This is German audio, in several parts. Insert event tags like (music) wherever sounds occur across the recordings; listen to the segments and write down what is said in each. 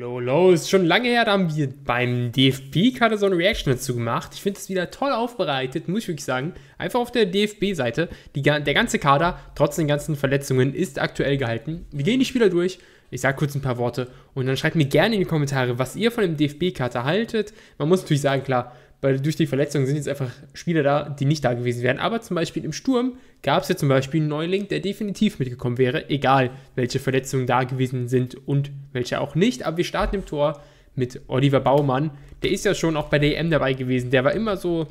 Lolo ist schon lange her, da haben wir beim DFB gerade so eine Reaction dazu gemacht. Ich finde es wieder toll aufbereitet, muss ich wirklich sagen. Einfach auf der DFB-Seite. Der ganze Kader, trotz den ganzen Verletzungen, ist aktuell gehalten. Wir gehen die Spieler durch. Ich sage kurz ein paar Worte und dann schreibt mir gerne in die Kommentare, was ihr von dem DFB-Kader haltet. Man muss natürlich sagen, klar, weil durch die Verletzungen sind jetzt einfach Spieler da, die nicht da gewesen wären. Aber zum Beispiel im Sturm gab es ja zum Beispiel einen Neuling, der definitiv mitgekommen wäre, egal welche Verletzungen da gewesen sind und welche auch nicht. Aber wir starten im Tor mit Oliver Baumann. Der ist ja schon auch bei der EM dabei gewesen. Der war immer so,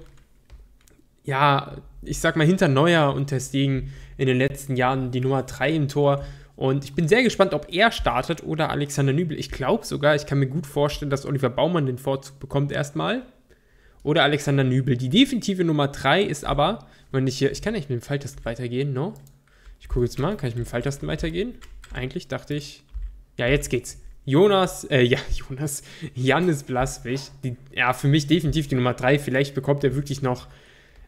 ja, ich sag mal, hinter Neuer und Testegen in den letzten Jahren die Nummer 3 im Tor. Und ich bin sehr gespannt, ob er startet oder Alexander Nübel. Ich glaube sogar, ich kann mir gut vorstellen, dass Oliver Baumann den Vorzug bekommt erstmal oder Alexander Nübel. Die definitive Nummer 3 ist aber, wenn ich hier, ich kann nicht mit dem Pfeiltasten weitergehen, no? Ich gucke jetzt mal, kann ich mit dem Pfeiltasten weitergehen? Eigentlich dachte ich, ja, jetzt geht's. Jonas, äh, ja, (laughs) Jonas, Janis Blaswig, ja, für mich definitiv die Nummer 3. Vielleicht bekommt er wirklich noch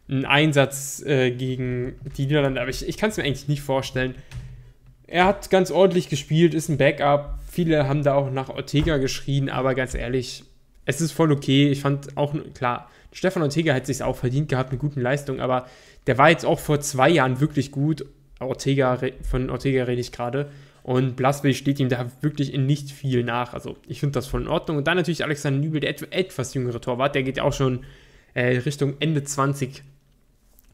einen Einsatz äh, gegen die Niederlande, aber ich, ich kann es mir eigentlich nicht vorstellen. Er hat ganz ordentlich gespielt, ist ein Backup. Viele haben da auch nach Ortega geschrien, aber ganz ehrlich, es ist voll okay. Ich fand auch, klar, Stefan Ortega hat sich auch verdient gehabt, eine gute Leistung, aber der war jetzt auch vor zwei Jahren wirklich gut. Ortega, von Ortega rede ich gerade. Und Blaswig steht ihm da wirklich in nicht viel nach. Also ich finde das voll in Ordnung. Und dann natürlich Alexander Nübel, der et etwas jüngere Torwart, der geht auch schon äh, Richtung Ende 20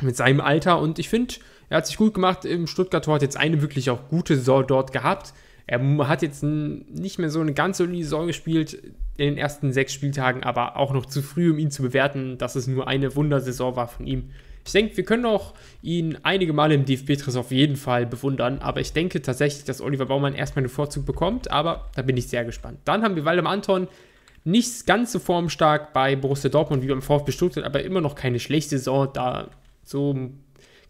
mit seinem Alter. Und ich finde, er hat sich gut gemacht. Im Stuttgart-Tor hat jetzt eine wirklich auch gute Saison dort gehabt. Er hat jetzt nicht mehr so eine ganz solide Saison gespielt in den ersten sechs Spieltagen aber auch noch zu früh, um ihn zu bewerten, dass es nur eine Wundersaison war von ihm. Ich denke, wir können auch ihn einige Male im DFB-Tress auf jeden Fall bewundern, aber ich denke tatsächlich, dass Oliver Baumann erstmal einen Vorzug bekommt, aber da bin ich sehr gespannt. Dann haben wir Waldemar Anton, nicht ganz so formstark bei Borussia Dortmund wie beim VfB Stuttgart, aber immer noch keine schlechte Saison, da so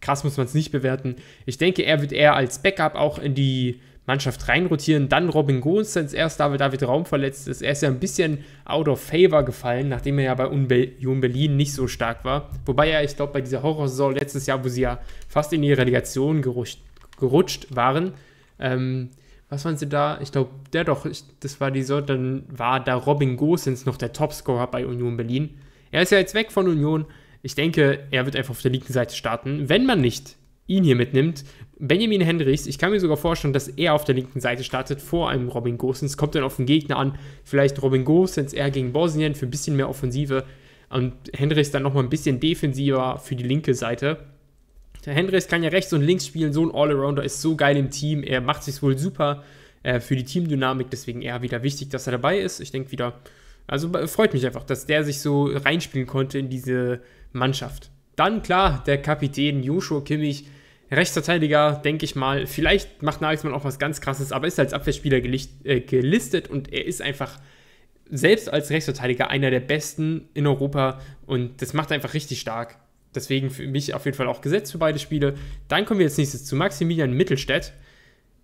krass muss man es nicht bewerten. Ich denke, er wird eher als Backup auch in die Mannschaft reinrotieren. Dann Robin Gosens erst da, weil David Raum verletzt ist. Er ist ja ein bisschen out of favor gefallen, nachdem er ja bei Union Berlin nicht so stark war. Wobei er, ich glaube, bei dieser Horrorsaison letztes Jahr, wo sie ja fast in die Relegation gerutscht, gerutscht waren, ähm, was waren sie da? Ich glaube, der doch, ich, das war die Sorte, dann war da Robin Gosens noch der Topscorer bei Union Berlin. Er ist ja jetzt weg von Union. Ich denke, er wird einfach auf der linken Seite starten. Wenn man nicht ihn hier mitnimmt. Benjamin Hendricks, ich kann mir sogar vorstellen, dass er auf der linken Seite startet vor einem Robin Gosens, kommt dann auf den Gegner an, vielleicht Robin Gosens eher gegen Bosnien für ein bisschen mehr Offensive und Hendricks dann nochmal ein bisschen defensiver für die linke Seite. Der Hendricks kann ja rechts und links spielen, so ein Allrounder ist so geil im Team, er macht sich wohl super äh, für die Teamdynamik, deswegen eher wieder wichtig, dass er dabei ist. Ich denke wieder, also freut mich einfach, dass der sich so reinspielen konnte in diese Mannschaft. Dann klar, der Kapitän Joshua Kimmich, Rechtsverteidiger, denke ich mal. Vielleicht macht Nagelsmann auch was ganz Krasses, aber ist als Abwehrspieler äh, gelistet und er ist einfach selbst als Rechtsverteidiger einer der besten in Europa und das macht einfach richtig stark. Deswegen für mich auf jeden Fall auch gesetzt für beide Spiele. Dann kommen wir jetzt nächstes zu Maximilian Mittelstädt.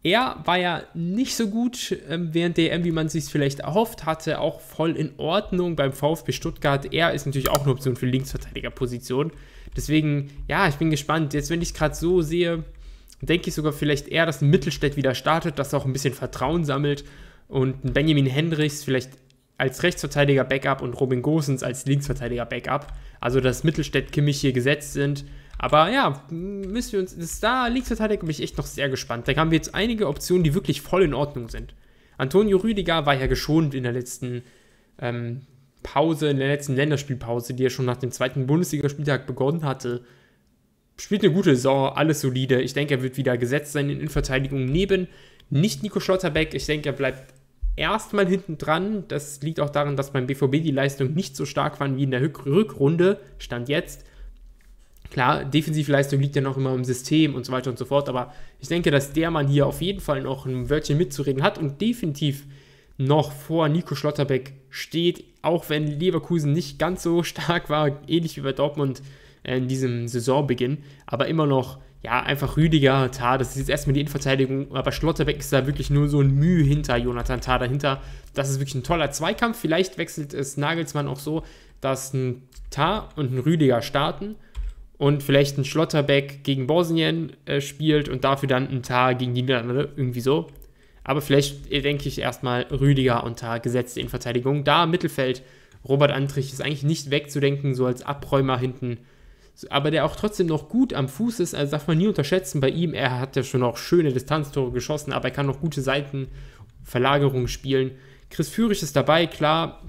Er war ja nicht so gut ähm, während EM, e wie man sich vielleicht erhofft hatte, auch voll in Ordnung beim VfB Stuttgart. Er ist natürlich auch eine Option für Linksverteidigerposition. Deswegen, ja, ich bin gespannt. Jetzt, wenn ich es gerade so sehe, denke ich sogar vielleicht eher, dass Mittelstädt wieder startet, dass er auch ein bisschen Vertrauen sammelt und Benjamin Hendricks vielleicht als Rechtsverteidiger Backup und Robin Gosens als Linksverteidiger Backup. Also, dass Mittelstädt Kimmich hier gesetzt sind aber ja, müssen wir uns. Das, da liegt Verteidigung bin echt noch sehr gespannt. Da haben wir jetzt einige Optionen, die wirklich voll in Ordnung sind. Antonio Rüdiger war ja geschont in der letzten ähm, Pause, in der letzten Länderspielpause, die er schon nach dem zweiten Bundesligaspieltag begonnen hatte. Spielt eine gute Saison, alles solide. Ich denke, er wird wieder gesetzt sein in Innenverteidigung neben nicht Nico Schlotterbeck. Ich denke, er bleibt erstmal hinten dran. Das liegt auch daran, dass beim BVB die Leistung nicht so stark waren wie in der Rückrunde, Stand jetzt. Klar, defensive Leistung liegt ja noch immer im System und so weiter und so fort, aber ich denke, dass der Mann hier auf jeden Fall noch ein Wörtchen mitzureden hat und definitiv noch vor Nico Schlotterbeck steht, auch wenn Leverkusen nicht ganz so stark war, ähnlich wie bei Dortmund in diesem Saisonbeginn, aber immer noch, ja, einfach Rüdiger, Tah, das ist jetzt erstmal die Innenverteidigung, aber Schlotterbeck ist da wirklich nur so ein Mühe hinter Jonathan Tah dahinter. Das ist wirklich ein toller Zweikampf. Vielleicht wechselt es Nagelsmann auch so, dass ein Tah und ein Rüdiger starten und vielleicht ein Schlotterbeck gegen Bosnien äh, spielt und dafür dann ein Tag gegen die Niederlande, irgendwie so. Aber vielleicht äh, denke ich erstmal Rüdiger und Tag gesetzte in Verteidigung. Da Mittelfeld Robert Antrich ist eigentlich nicht wegzudenken, so als Abräumer hinten. Aber der auch trotzdem noch gut am Fuß ist, also darf man nie unterschätzen bei ihm. Er hat ja schon auch schöne Distanztore geschossen, aber er kann noch gute Seitenverlagerungen spielen. Chris Führig ist dabei, klar.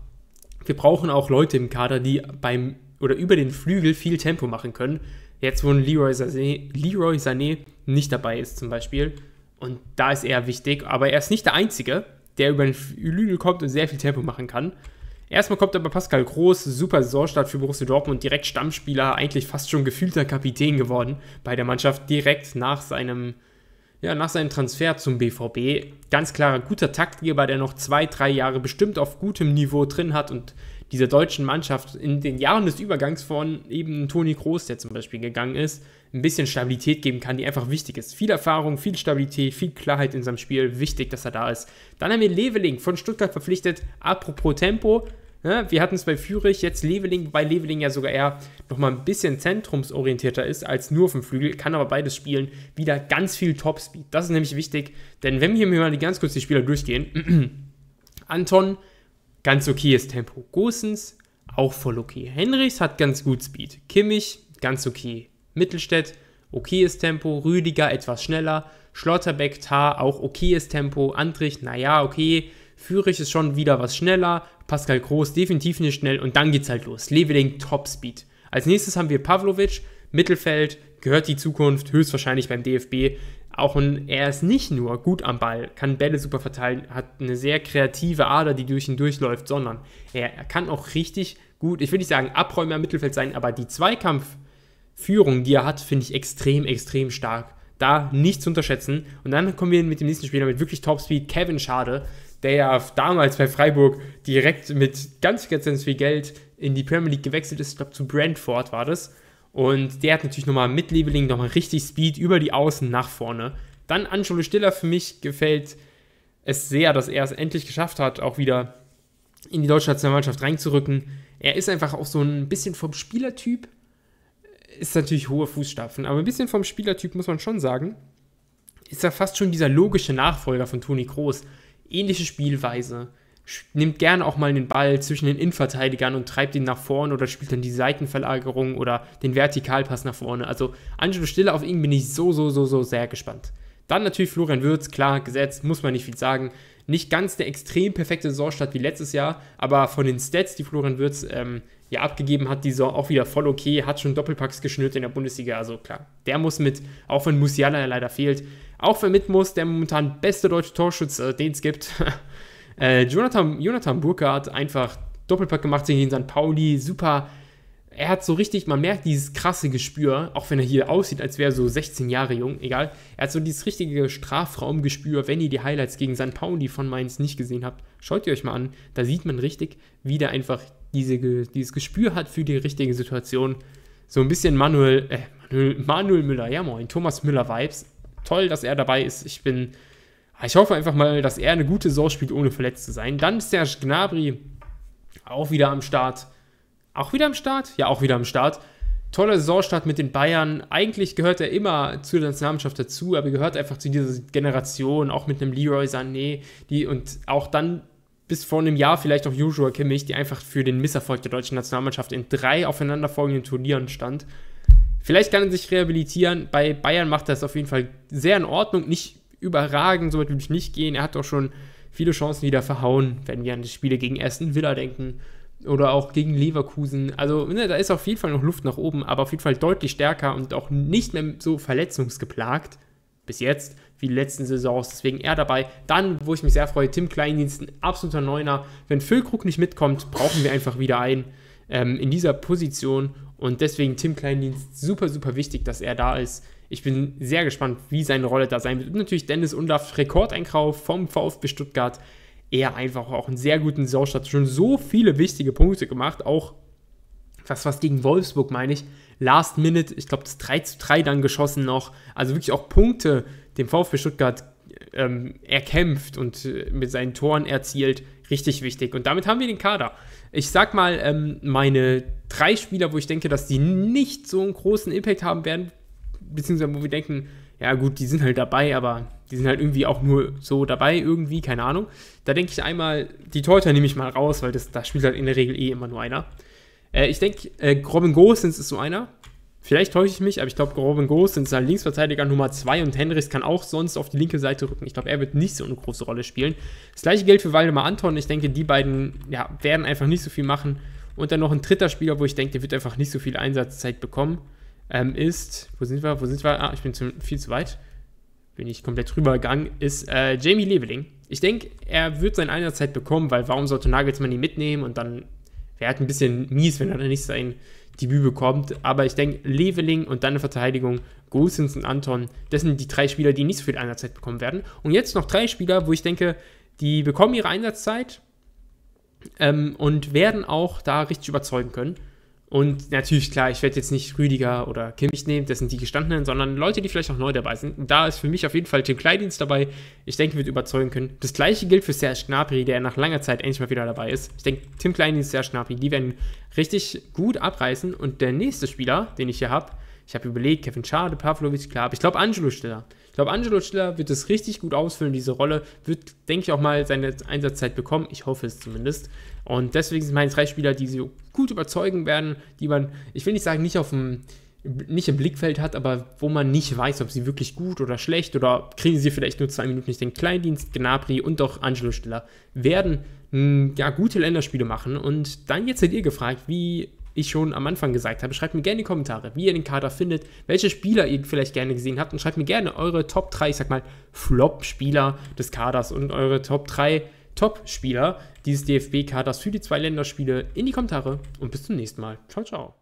Wir brauchen auch Leute im Kader, die beim oder über den Flügel viel Tempo machen können. Jetzt, wo ein Leroy Sané, Leroy Sané nicht dabei ist, zum Beispiel. Und da ist er wichtig, aber er ist nicht der Einzige, der über den Flügel kommt und sehr viel Tempo machen kann. Erstmal kommt aber Pascal Groß, super Saisonstart für Borussia Dortmund, direkt Stammspieler, eigentlich fast schon gefühlter Kapitän geworden bei der Mannschaft, direkt nach seinem, ja, nach seinem Transfer zum BVB. Ganz klarer, guter Taktgeber, der noch zwei, drei Jahre bestimmt auf gutem Niveau drin hat und dieser deutschen Mannschaft in den Jahren des Übergangs von eben Toni Kroos, der zum Beispiel gegangen ist, ein bisschen Stabilität geben kann, die einfach wichtig ist. Viel Erfahrung, viel Stabilität, viel Klarheit in seinem Spiel, wichtig, dass er da ist. Dann haben wir Leveling von Stuttgart verpflichtet, apropos Tempo, ne, wir hatten es bei Fürich, jetzt Leveling, wobei Leveling ja sogar eher nochmal ein bisschen zentrumsorientierter ist als nur auf dem Flügel, kann aber beides spielen. Wieder ganz viel Topspeed. Das ist nämlich wichtig, denn wenn wir hier mal ganz kurz die Spieler durchgehen, (clears throat) Anton Ganz okayes Tempo Gosens, auch voll okay. Henrichs hat ganz gut Speed. Kimmich, ganz okay. Mittelstädt, okayes Tempo. Rüdiger etwas schneller. Schlotterbeck, Tar, auch okayes Tempo. Andrich, naja, okay. Führich ist schon wieder was schneller. Pascal Groß definitiv nicht schnell. Und dann geht's halt los. Leveling Top Speed. Als nächstes haben wir Pavlovic, Mittelfeld, gehört die Zukunft höchstwahrscheinlich beim DFB. Auch ein, er ist nicht nur gut am Ball, kann Bälle super verteilen, hat eine sehr kreative Ader, die durch ihn durchläuft, sondern er, er kann auch richtig gut, ich will nicht sagen Abräumer im Mittelfeld sein, aber die Zweikampfführung, die er hat, finde ich extrem, extrem stark. Da nicht zu unterschätzen. Und dann kommen wir mit dem nächsten Spieler mit wirklich Topspeed, Kevin Schade, der ja damals bei Freiburg direkt mit ganz, ganz, ganz viel Geld in die Premier League gewechselt ist. Ich glaube, zu Brentford war das und der hat natürlich nochmal mit Leveling nochmal richtig Speed über die Außen nach vorne. Dann Angelo Stiller für mich gefällt es sehr, dass er es endlich geschafft hat, auch wieder in die deutsche Nationalmannschaft reinzurücken. Er ist einfach auch so ein bisschen vom Spielertyp, ist natürlich hohe Fußstapfen, aber ein bisschen vom Spielertyp muss man schon sagen, ist er fast schon dieser logische Nachfolger von Toni Groß. Ähnliche Spielweise, nimmt gern auch mal den Ball zwischen den Innenverteidigern und treibt ihn nach vorne oder spielt dann die Seitenverlagerung oder den Vertikalpass nach vorne. Also Angelo Stiller, auf ihn bin ich so, so, so, so sehr gespannt. Dann natürlich Florian Würz, klar, gesetzt, muss man nicht viel sagen. Nicht ganz der extrem perfekte Saisonstart wie letztes Jahr, aber von den Stats, die Florian Würz ähm, ja abgegeben hat, die Saison auch wieder voll okay, hat schon Doppelpacks geschnürt in der Bundesliga, also klar, der muss mit, auch wenn Musiala leider fehlt, auch wenn mit muss, der momentan beste deutsche Torschütze, äh, den es gibt, (laughs) Äh, Jonathan, Jonathan Burkhardt einfach Doppelpack gemacht gegen St. Pauli, super. Er hat so richtig, man merkt dieses krasse Gespür, auch wenn er hier aussieht, als wäre er so 16 Jahre jung, egal. Er hat so dieses richtige Strafraumgespür, wenn ihr die Highlights gegen St. Pauli von Mainz nicht gesehen habt, schaut ihr euch mal an. Da sieht man richtig, wie der einfach diese, dieses Gespür hat für die richtige Situation. So ein bisschen Manuel, äh, Manuel, Manuel Müller, ja moin, Thomas Müller Vibes. Toll, dass er dabei ist. Ich bin ich hoffe einfach mal, dass er eine gute Saison spielt, ohne verletzt zu sein. Dann Serge Gnabry auch wieder am Start. Auch wieder am Start? Ja, auch wieder am Start. Toller Saisonstart mit den Bayern. Eigentlich gehört er immer zur Nationalmannschaft dazu, aber gehört einfach zu dieser Generation, auch mit einem Leroy Sané die, und auch dann bis vor einem Jahr vielleicht auch Joshua Kimmich, die einfach für den Misserfolg der deutschen Nationalmannschaft in drei aufeinanderfolgenden Turnieren stand. Vielleicht kann er sich rehabilitieren. Bei Bayern macht er es auf jeden Fall sehr in Ordnung. Nicht überragend, so weit würde ich nicht gehen. Er hat doch schon viele Chancen wieder verhauen, wenn wir an die Spiele gegen Aston Villa denken oder auch gegen Leverkusen. Also ne, da ist auf jeden Fall noch Luft nach oben, aber auf jeden Fall deutlich stärker und auch nicht mehr so verletzungsgeplagt bis jetzt wie die letzten Saisons. Deswegen er dabei. Dann, wo ich mich sehr freue, Tim Kleindienst, ein absoluter Neuner. Wenn Füllkrug nicht mitkommt, brauchen wir einfach wieder einen ähm, in dieser Position. Und deswegen Tim Kleindienst super, super wichtig, dass er da ist. Ich bin sehr gespannt, wie seine Rolle da sein wird. Und natürlich Dennis Undaff, Rekordeinkauf vom VfB Stuttgart. Er einfach auch einen sehr guten Saisonstart. Schon so viele wichtige Punkte gemacht. Auch was was gegen Wolfsburg, meine ich. Last Minute, ich glaube, das 3 zu 3 dann geschossen noch. Also wirklich auch Punkte dem VfB Stuttgart ähm, erkämpft und äh, mit seinen Toren erzielt. Richtig wichtig. Und damit haben wir den Kader. Ich sag mal, ähm, meine drei Spieler, wo ich denke, dass die nicht so einen großen Impact haben werden, beziehungsweise wo wir denken, ja gut, die sind halt dabei, aber die sind halt irgendwie auch nur so dabei, irgendwie, keine Ahnung. Da denke ich einmal, die Torhüter nehme ich mal raus, weil das, da spielt halt in der Regel eh immer nur einer. Äh, ich denke, äh, Robin Gosens ist so einer. Vielleicht täusche ich mich, aber ich glaube, Robin Gosens ist halt Linksverteidiger Nummer 2 und Henrichs kann auch sonst auf die linke Seite rücken. Ich glaube, er wird nicht so eine große Rolle spielen. Das gleiche gilt für Waldemar Anton. Ich denke, die beiden ja, werden einfach nicht so viel machen. Und dann noch ein dritter Spieler, wo ich denke, der wird einfach nicht so viel Einsatzzeit bekommen ähm, ist, wo sind wir, wo sind wir? Ah, ich bin zu, viel zu weit. Bin ich komplett rübergegangen, ist äh, Jamie Leveling. Ich denke, er wird seine Einsatzzeit bekommen, weil warum sollte Nagelsmann ihn mitnehmen und dann wäre halt ein bisschen mies, wenn er dann nicht sein Debüt bekommt. Aber ich denke, Leveling und dann eine Verteidigung, Gosens und Anton, das sind die drei Spieler, die nicht so viel Einsatzzeit bekommen werden. Und jetzt noch drei Spieler, wo ich denke, die bekommen ihre Einsatzzeit ähm, und werden auch da richtig überzeugen können. Und natürlich, klar, ich werde jetzt nicht Rüdiger oder Kimmich nehmen, das sind die Gestandenen, sondern Leute, die vielleicht auch neu dabei sind. Und da ist für mich auf jeden Fall Tim Kleidienst dabei. Ich denke, wird überzeugen können. Das gleiche gilt für Serge Gnabry, der nach langer Zeit endlich mal wieder dabei ist. Ich denke, Tim Kleidienst, Serge Gnabry, die werden richtig gut abreißen. Und der nächste Spieler, den ich hier habe, ich habe überlegt, Kevin Schade, Pavlovic, klar, aber ich glaube Angelo Stiller. Ich glaube, Angelo Stiller wird es richtig gut ausfüllen, diese Rolle. Wird, denke ich, auch mal seine Einsatzzeit bekommen. Ich hoffe es zumindest. Und deswegen sind meine drei Spieler, die sie gut überzeugen werden, die man, ich will nicht sagen, nicht auf dem nicht im Blickfeld hat, aber wo man nicht weiß, ob sie wirklich gut oder schlecht oder kriegen sie vielleicht nur zwei Minuten nicht den Kleindienst, Gnabry und auch Angelo Stiller werden hm, ja gute Länderspiele machen und dann jetzt seid ihr gefragt, wie ich schon am Anfang gesagt habe. Schreibt mir gerne in die Kommentare, wie ihr den Kader findet, welche Spieler ihr vielleicht gerne gesehen habt und schreibt mir gerne eure Top 3, ich sag mal, Flop-Spieler des Kaders und eure Top 3 Top-Spieler dieses DFB-Kaders für die zwei Länderspiele in die Kommentare und bis zum nächsten Mal. Ciao, ciao.